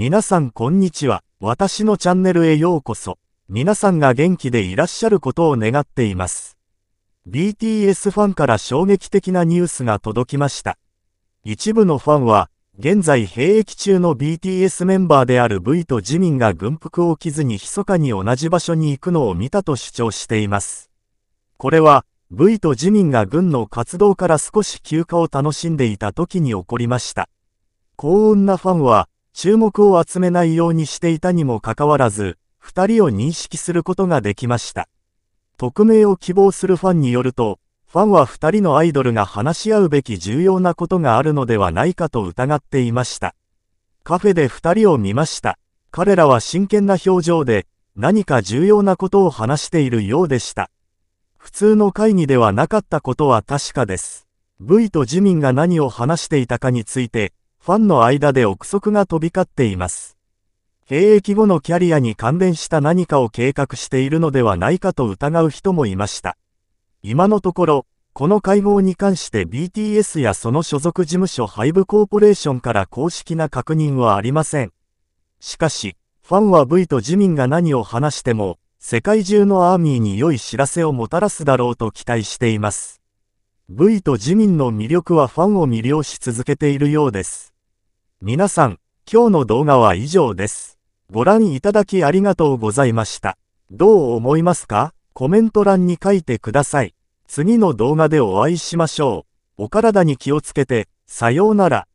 皆さんこんにちは。私のチャンネルへようこそ。皆さんが元気でいらっしゃることを願っています。BTS ファンから衝撃的なニュースが届きました。一部のファンは、現在兵役中の BTS メンバーである V とジミンが軍服を着ずに密かに同じ場所に行くのを見たと主張しています。これは、V とジミンが軍の活動から少し休暇を楽しんでいた時に起こりました。幸運なファンは、注目を集めないようにしていたにもかかわらず、二人を認識することができました。匿名を希望するファンによると、ファンは二人のアイドルが話し合うべき重要なことがあるのではないかと疑っていました。カフェで二人を見ました。彼らは真剣な表情で、何か重要なことを話しているようでした。普通の会議ではなかったことは確かです。V と自民が何を話していたかについて、ファンの間で憶測が飛び交っています。兵役後のキャリアに関連した何かを計画しているのではないかと疑う人もいました。今のところ、この会合に関して BTS やその所属事務所ハイブコーポレーションから公式な確認はありません。しかし、ファンは V とジミンが何を話しても、世界中のアーミーに良い知らせをもたらすだろうと期待しています。V とジミンの魅力はファンを魅了し続けているようです。皆さん、今日の動画は以上です。ご覧いただきありがとうございました。どう思いますかコメント欄に書いてください。次の動画でお会いしましょう。お体に気をつけて、さようなら。